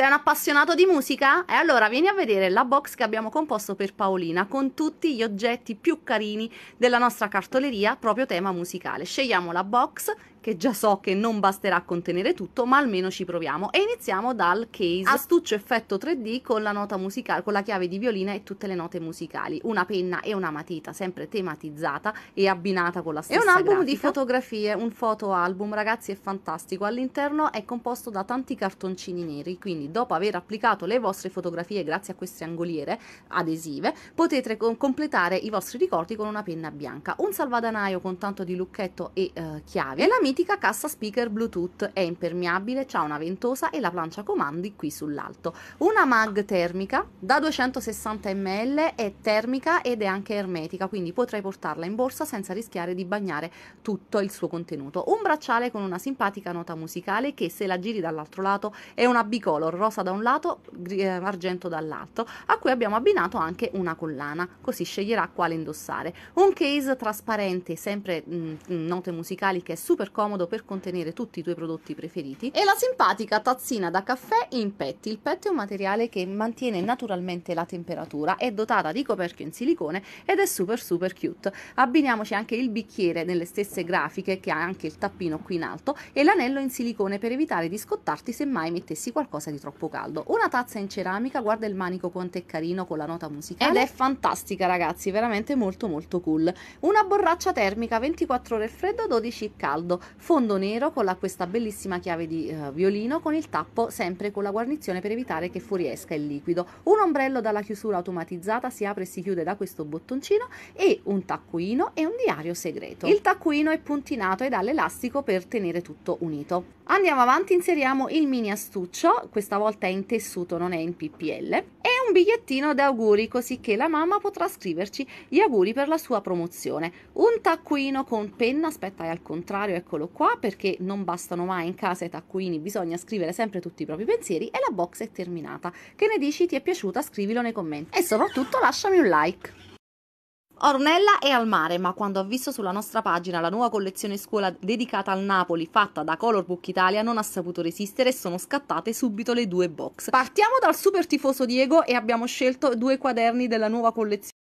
Sei un appassionato di musica? E allora vieni a vedere la box che abbiamo composto per Paolina con tutti gli oggetti più carini della nostra cartoleria, proprio tema musicale. Scegliamo la box che già so che non basterà contenere tutto, ma almeno ci proviamo. E iniziamo dal case astuccio effetto 3D con la nota musicale, con la chiave di violina e tutte le note musicali, una penna e una matita sempre tematizzata e abbinata con la stessa È un album grafica. di fotografie, un fotoalbum, ragazzi, è fantastico. All'interno è composto da tanti cartoncini neri, quindi dopo aver applicato le vostre fotografie grazie a queste angoliere adesive, potete completare i vostri ricordi con una penna bianca, un salvadanaio con tanto di lucchetto e uh, eh, chiave e la mia mitica cassa speaker Bluetooth è impermeabile, ha una ventosa e la plancia comandi qui sull'alto. Una mag termica da 260 ml è termica ed è anche ermetica, quindi potrai portarla in borsa senza rischiare di bagnare tutto il suo contenuto. Un bracciale con una simpatica nota musicale che se la giri dall'altro lato è una bicolor, rosa da un lato, eh, argento dall'altro, a cui abbiamo abbinato anche una collana, così sceglierà quale indossare. Un case trasparente, sempre mh, mm, note musicali che è super comodo per contenere tutti i tuoi prodotti preferiti e la simpatica tazzina da caffè in petti. Il petto è un materiale che mantiene naturalmente la temperatura, è dotata di coperchio in silicone ed è super super cute. Abbiniamoci anche il bicchiere nelle stesse grafiche che ha anche il tappino qui in alto e l'anello in silicone per evitare di scottarti se mai mettessi qualcosa di troppo caldo. Una tazza in ceramica, guarda il manico quanto è carino con la nota musicale. Ed è fantastica ragazzi, veramente molto molto cool. Una borraccia termica, 24 ore freddo, 12 il caldo fondo nero con la, questa bellissima chiave di uh, violino con il tappo sempre con la guarnizione per evitare che fuoriesca il liquido. Un ombrello dalla chiusura automatizzata si apre e si chiude da questo bottoncino e un taccuino e un diario segreto. Il taccuino è puntinato ed ha l'elastico per tenere tutto unito. Andiamo avanti, inseriamo il mini astuccio, questa volta è in tessuto, non è in PPL e un bigliettino d'auguri così che la mamma potrà scriverci gli auguri per la sua promozione, un taccuino con penna, aspetta è al contrario, eccolo qua, perché non bastano mai in casa i taccuini, bisogna scrivere sempre tutti i propri pensieri e la box è terminata. Che ne dici? Ti è piaciuta? Scrivilo nei commenti e soprattutto lasciami un like. Ornella è al mare, ma quando ha visto sulla nostra pagina la nuova collezione scuola dedicata al Napoli fatta da Colorbook Italia non ha saputo resistere e sono scattate subito le due box. Partiamo dal super tifoso Diego e abbiamo scelto due quaderni della nuova collezione